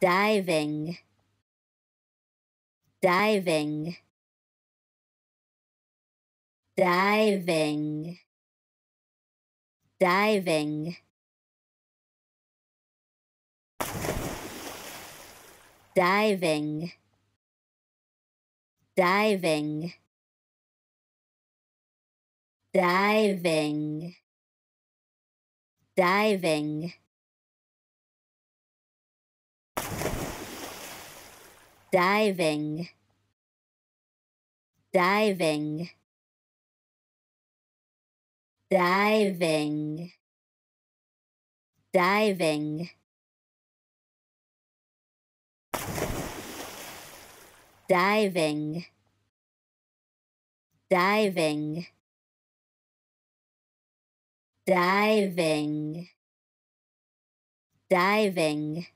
diving diving diving diving diving diving diving diving diving diving diving diving diving diving diving diving